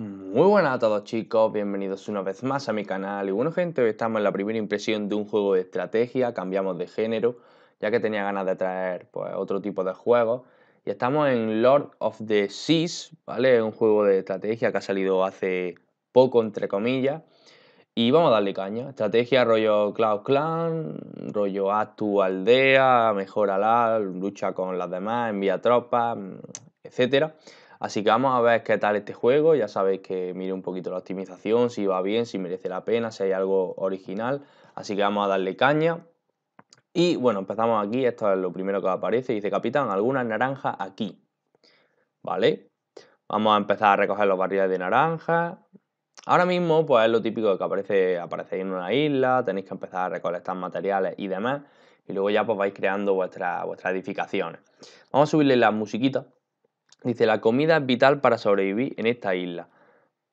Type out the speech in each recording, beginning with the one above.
Muy buenas a todos chicos, bienvenidos una vez más a mi canal y bueno gente, hoy estamos en la primera impresión de un juego de estrategia, cambiamos de género, ya que tenía ganas de traer pues, otro tipo de juego y estamos en Lord of the Seas, ¿vale? Un juego de estrategia que ha salido hace poco, entre comillas, y vamos a darle caña, estrategia rollo Cloud Clan, rollo a tu aldea, la, lucha con las demás, envía tropas, etcétera Así que vamos a ver qué tal este juego, ya sabéis que mire un poquito la optimización, si va bien, si merece la pena, si hay algo original. Así que vamos a darle caña. Y bueno, empezamos aquí, esto es lo primero que aparece, dice capitán, algunas naranjas aquí. ¿Vale? Vamos a empezar a recoger los barriles de naranja. Ahora mismo, pues es lo típico que aparece, Aparece en una isla, tenéis que empezar a recolectar materiales y demás. Y luego ya pues vais creando vuestras, vuestras edificaciones. Vamos a subirle las musiquitas Dice, la comida es vital para sobrevivir en esta isla.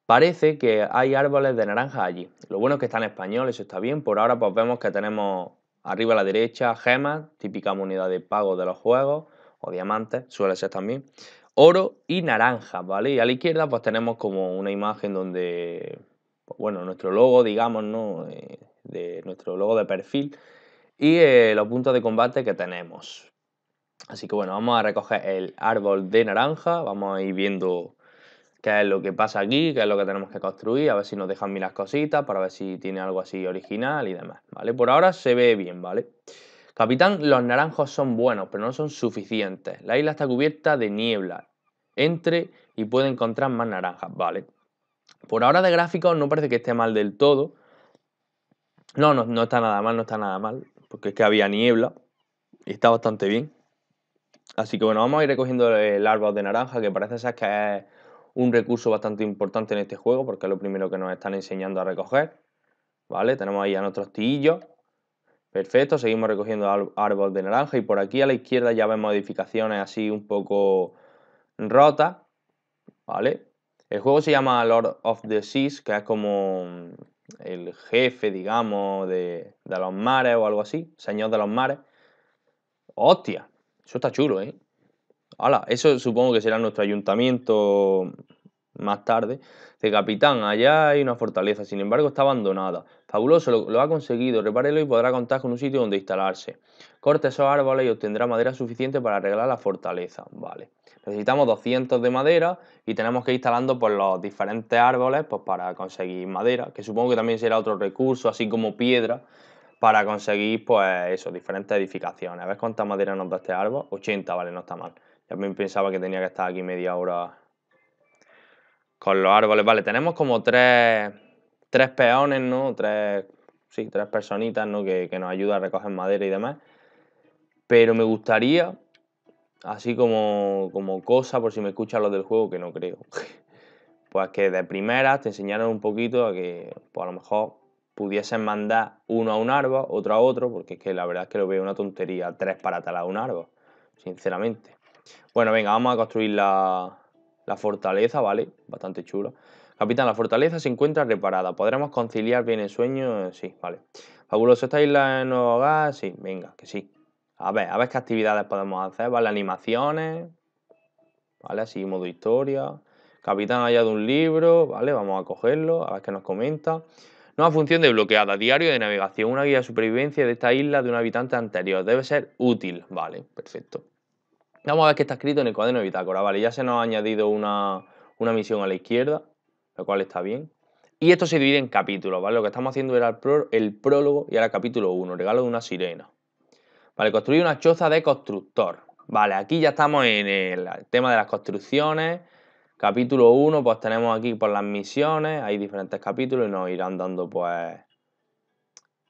Parece que hay árboles de naranja allí. Lo bueno es que están en español, eso está bien. Por ahora pues vemos que tenemos arriba a la derecha gemas, típica moneda de pago de los juegos, o diamantes, suele ser también. Oro y naranja, ¿vale? Y a la izquierda pues tenemos como una imagen donde, pues, bueno, nuestro logo, digamos, ¿no? Eh, de nuestro logo de perfil y eh, los puntos de combate que tenemos. Así que bueno, vamos a recoger el árbol de naranja, vamos a ir viendo qué es lo que pasa aquí, qué es lo que tenemos que construir, a ver si nos dejan las cositas, para ver si tiene algo así original y demás, ¿vale? Por ahora se ve bien, ¿vale? Capitán, los naranjos son buenos, pero no son suficientes. La isla está cubierta de niebla. Entre y puede encontrar más naranjas, ¿vale? Por ahora de gráficos no parece que esté mal del todo. No, no, no está nada mal, no está nada mal, porque es que había niebla y está bastante bien. Así que bueno, vamos a ir recogiendo el árbol de naranja, que parece ser que es un recurso bastante importante en este juego, porque es lo primero que nos están enseñando a recoger. ¿Vale? Tenemos ahí a nuestros tijillos. Perfecto, seguimos recogiendo árbol de naranja y por aquí a la izquierda ya vemos modificaciones así un poco rotas. ¿Vale? El juego se llama Lord of the Seas, que es como mm, el jefe, digamos, de, de los mares o algo así, señor de los mares. ¡Hostia! Eso está chulo, ¿eh? Hala, eso supongo que será nuestro ayuntamiento más tarde. De capitán, allá hay una fortaleza, sin embargo está abandonada. Fabuloso, lo, ha conseguido, repárelo y podrá contar con un sitio donde instalarse. Corte esos árboles y obtendrá madera suficiente para arreglar la fortaleza. Vale. Necesitamos 200 de madera y tenemos que ir instalando por pues, los diferentes árboles pues, para conseguir madera, que supongo que también será otro recurso, así como piedra, para conseguir, pues eso, diferentes edificaciones. A ver cuánta madera nos da este árbol. 80, vale, no está mal. Ya me pensaba que tenía que estar aquí media hora con los árboles. Vale, tenemos como tres, tres peones, ¿no? Tres, sí, tres personitas, ¿no? Que, que nos ayudan a recoger madera y demás. Pero me gustaría, así como, como cosa, por si me escuchan los del juego, que no creo. pues que de primera te enseñaron un poquito a que, pues a lo mejor pudiesen mandar uno a un árbol, otro a otro, porque es que la verdad es que lo veo una tontería, tres para talar un árbol, sinceramente. Bueno, venga, vamos a construir la, fortaleza, ¿vale? Bastante chula. Capitán, la fortaleza se encuentra reparada. ¿Podremos conciliar bien el sueño? Sí, vale. Fabuloso, ¿esta isla en nuevo hogar? Sí, venga, que sí. A ver, a ver qué actividades podemos hacer, ¿vale? Animaciones, ¿vale? Así, modo historia. Capitán ha hallado un libro, ¿vale? Vamos a cogerlo, a ver qué nos comenta. Nueva función de bloqueada Diario de navegación. Una guía de supervivencia de esta isla de un habitante anterior. Debe ser útil. Vale, perfecto. Vamos a ver qué está escrito en el cuaderno de bitácora. Vale, ya se nos ha añadido una, misión a la izquierda, lo cual está bien. Y esto se divide en capítulos, ¿vale? Lo que estamos haciendo era el, el prólogo y ahora capítulo 1, regalo de una sirena. Vale, construir una choza de constructor. Vale, aquí ya estamos en el tema de las construcciones, Capítulo 1, pues tenemos aquí por las misiones, hay diferentes capítulos y nos irán dando pues,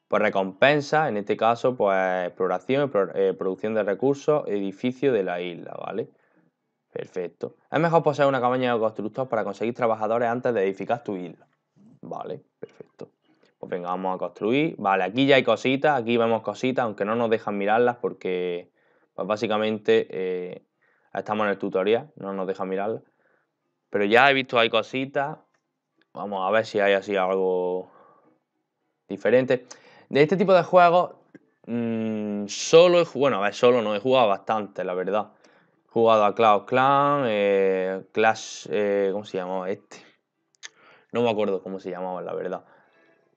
pues recompensas, en este caso pues exploración, y eh, producción de recursos, edificio de la isla, ¿vale? Perfecto. Es mejor poseer una cabaña de constructor para conseguir trabajadores antes de edificar tu isla. Vale, perfecto. Pues venga, vamos a construir. Vale, aquí ya hay cositas, aquí vemos cositas, aunque no nos dejan mirarlas porque pues básicamente eh, estamos en el tutorial, no nos dejan mirarlas. Pero ya he visto hay cositas. Vamos a ver si hay así algo diferente. De este tipo de juegos, mm, solo he bueno, a ver, solo no, he jugado bastante, la verdad. He jugado a Cloud Clan, eh, Clash, eh, ¿cómo se llamaba este? No me acuerdo cómo se llamaba, la verdad.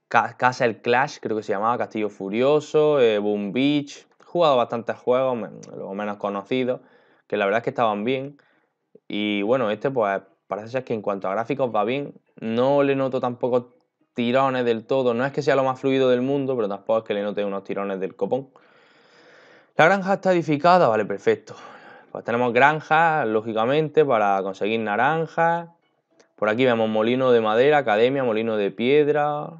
Castle Clash, creo que se llamaba, Castillo Furioso, eh, Boom Beach. He jugado bastantes juegos, los menos conocidos, que la verdad es que estaban bien. Y bueno, este pues parece ser que en cuanto a gráficos va bien. No le noto tampoco tirones del todo. No es que sea lo más fluido del mundo, pero tampoco es que le note unos tirones del copón. La granja está edificada, vale, perfecto. Pues tenemos granjas, lógicamente, para conseguir naranjas. Por aquí vemos molino de madera, academia, molino de piedra.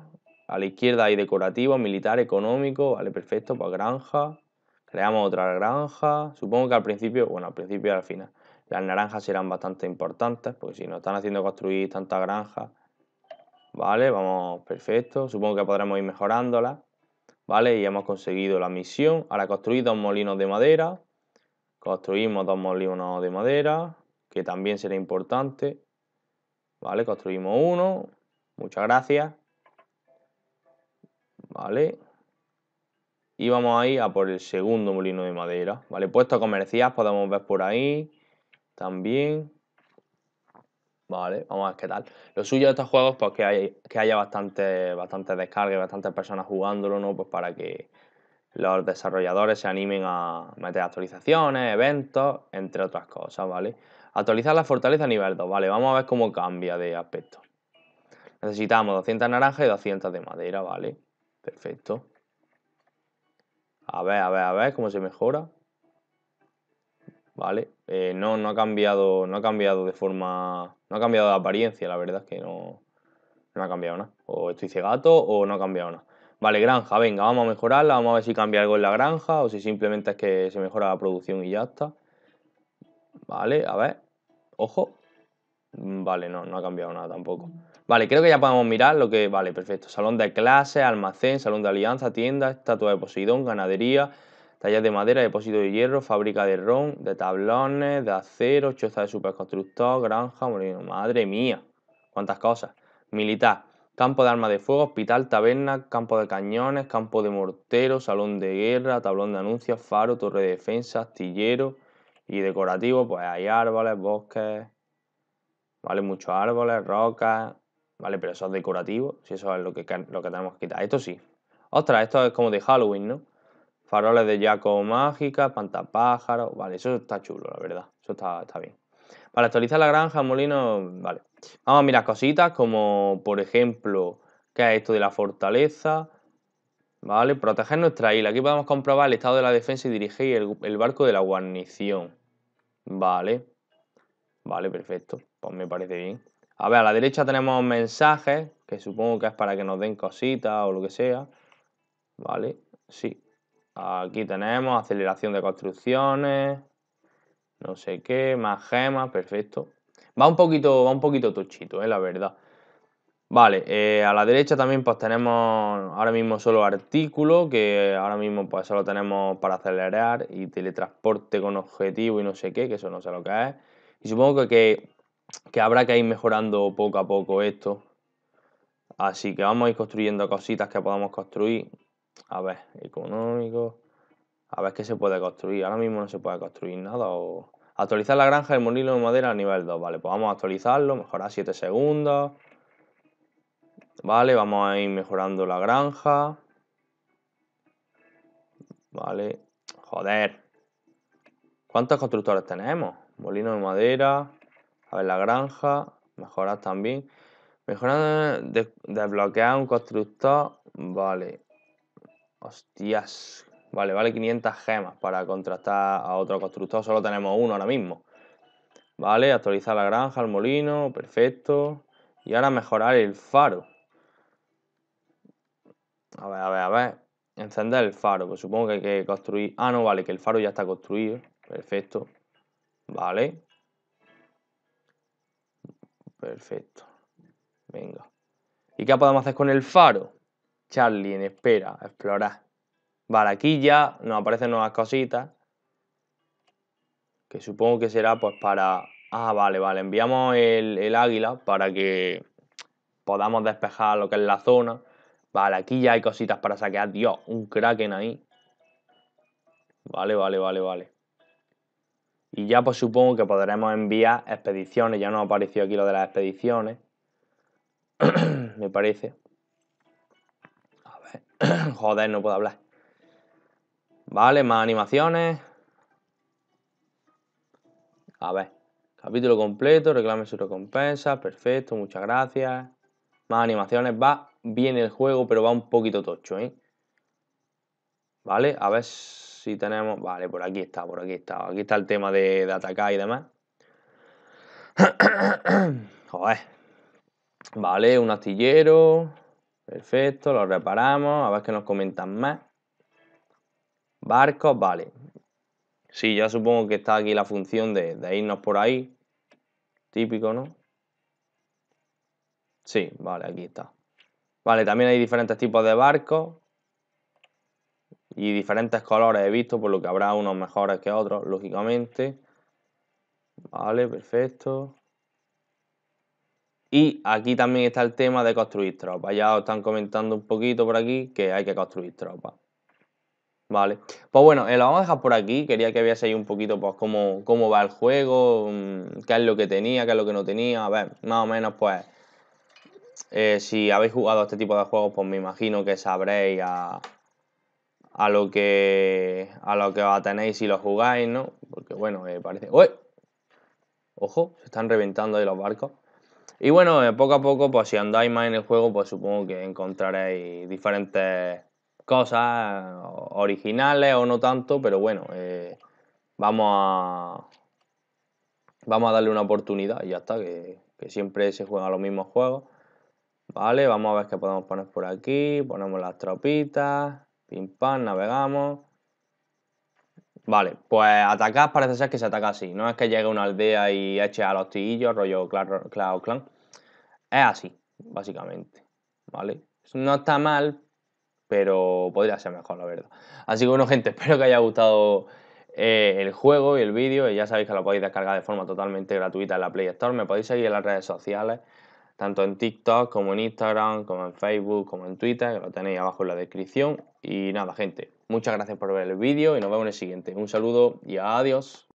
A la izquierda hay decorativo, militar, económico. Vale, perfecto, pues granja. Creamos otra granja. Supongo que al principio, bueno, al principio y al final. Las naranjas serán bastante importantes, porque si nos están haciendo construir tantas granjas, ¿vale? Vamos, perfecto. Supongo que podremos ir mejorándolas, ¿vale? Y hemos conseguido la misión. Ahora construir dos molinos de madera. Construimos dos molinos de madera, que también será importante. ¿Vale? Construimos uno. Muchas gracias. ¿Vale? Y vamos a ir a por el segundo molino de madera, ¿vale? Puesto comercial podemos ver por ahí también. Vale, vamos a ver qué tal. Lo suyo de estos juegos, pues que, hay, que haya bastante, bastante y bastantes personas jugándolo, ¿no? Pues para que los desarrolladores se animen a meter actualizaciones, eventos, entre otras cosas, ¿vale? Actualizar la fortaleza a nivel 2, ¿vale? Vamos a ver cómo cambia de aspecto. Necesitamos 200 naranjas y 200 de madera, ¿vale? Perfecto. A ver, a ver, a ver cómo se mejora. ¿vale? Eh, no, no ha cambiado, no ha cambiado de forma, no ha cambiado de apariencia, la verdad es que no, no ha cambiado nada. O estoy cegato o no ha cambiado nada. Vale, granja, venga, vamos a mejorarla, vamos a ver si cambia algo en la granja o si simplemente es que se mejora la producción y ya está. Vale, a ver, ojo. Mm, vale, no, no ha cambiado nada tampoco. Vale, creo que ya podemos mirar lo que... Vale, perfecto. Salón de clase almacén, salón de alianza, tienda, estatua de Poseidón, ganadería, Tallas de madera, depósito de hierro, fábrica de ron, de tablones, de acero, choza de superconstructor, granja, molino. Madre mía, cuántas cosas. Militar, campo de armas de fuego, hospital, taberna, campo de cañones, campo de mortero, salón de guerra, tablón de anuncios, faro, torre de defensa, astillero y decorativo. Pues hay árboles, bosques, ¿vale? Muchos árboles, rocas, ¿vale? Pero eso es decorativo, si eso es lo que, lo que tenemos que quitar. Esto sí. Ostras, esto es como de Halloween, ¿no? faroles de Jaco Mágica, pantapájaros, vale, eso está chulo, la verdad, eso está, bien. Para actualizar la granja, molino, vale. Vamos a mirar cositas como, por ejemplo, ¿qué es esto de la fortaleza? Vale, proteger nuestra isla. Aquí podemos comprobar el estado de la defensa y dirigir el barco de la guarnición. Vale, vale, perfecto, pues me parece bien. A ver, a la derecha tenemos mensajes, que supongo que es para que nos den cositas o lo que sea. Vale, sí, Aquí tenemos aceleración de construcciones, no sé qué, más gemas, perfecto. Va un poquito, va un poquito tochito, eh, la verdad. Vale, eh, a la derecha también pues tenemos ahora mismo solo artículo, que ahora mismo pues solo tenemos para acelerar y teletransporte con objetivo y no sé qué, que eso no sé lo que es. Y supongo que, que habrá que ir mejorando poco a poco esto. Así que vamos a ir construyendo cositas que podamos construir a ver, económico, a ver qué se puede construir. Ahora mismo no se puede construir nada. O... Actualizar la granja del molino de madera a nivel 2, vale, pues vamos a actualizarlo, mejorar 7 segundos. Vale, vamos a ir mejorando la granja. Vale, joder. ¿Cuántos constructores tenemos? Molino de madera, a ver la granja, mejorar también. Mejorar, desbloquear un constructor, vale. Hostias. Vale, vale 500 gemas para contratar a otro constructor. Solo tenemos uno ahora mismo. Vale, actualizar la granja, el molino. Perfecto. Y ahora mejorar el faro. A ver, a ver, a ver. Encender el faro. Pues supongo que hay que construir... Ah, no, vale, que el faro ya está construido. Perfecto. Vale. Perfecto. Venga. ¿Y qué podemos hacer con el faro? Charlie en espera, Vale, aquí ya nos aparecen nuevas cositas. Que supongo que será pues para... Ah, vale, vale. Enviamos el, el águila para que podamos despejar lo que es la zona. Vale, aquí ya hay cositas para saquear. Dios, un kraken ahí. Vale, vale, vale, vale. Y ya pues supongo que podremos enviar expediciones. Ya nos apareció aquí lo de las expediciones. Me parece. Joder, no puedo hablar. Vale, más animaciones. A ver. Capítulo completo, reclame su recompensa. Perfecto, muchas gracias. Más animaciones. Va bien el juego, pero va un poquito tocho, ¿eh? Vale, a ver si tenemos... Vale, por aquí está, por aquí está. Aquí está el tema de, de atacar y demás. Joder. Vale, un astillero. Perfecto, lo reparamos. A ver qué nos comentan más. Barcos, vale. Sí, ya supongo que está aquí la función de, de irnos por ahí. Típico, ¿no? Sí, vale, aquí está. Vale, también hay diferentes tipos de barcos y diferentes colores he visto, por lo que habrá unos mejores que otros, lógicamente. Vale, perfecto. Y aquí también está el tema de construir tropas. Ya os están comentando un poquito por aquí que hay que construir tropas. Vale, pues bueno, eh, lo vamos a dejar por aquí. Quería que vieseis un poquito pues, cómo, cómo va el juego, mm, qué es lo que tenía, qué es lo que no tenía. A ver, más o menos, pues, eh, si habéis jugado este tipo de juegos, pues me imagino que sabréis a, a lo que a lo que os tenéis si lo jugáis, ¿no? Porque bueno, parece... ¡Uy! Ojo, se están reventando ahí los barcos. Y bueno, poco a poco, pues si andáis más en el juego, pues supongo que encontraréis diferentes cosas originales o no tanto, pero bueno, eh, vamos a vamos a darle una oportunidad y ya está, que, siempre se juega los mismos juegos. Vale, vamos a ver qué podemos poner por aquí, ponemos las tropitas, pim pam, navegamos. Vale, pues atacar parece ser que se ataca así. No es que llegue una aldea y eche a los tillos rollo Cloud Clan. Clan. Es así, básicamente. ¿Vale? No está mal, pero podría ser mejor, la verdad. Así que bueno, gente, espero que haya gustado eh, el juego y el vídeo. Y Ya sabéis que lo podéis descargar de forma totalmente gratuita en la Play Store. Me podéis seguir en las redes sociales tanto en TikTok como en Instagram, como en Facebook, como en Twitter, que lo tenéis abajo en la descripción. Y nada, gente, muchas gracias por ver el vídeo y nos vemos en el siguiente. Un saludo y adiós.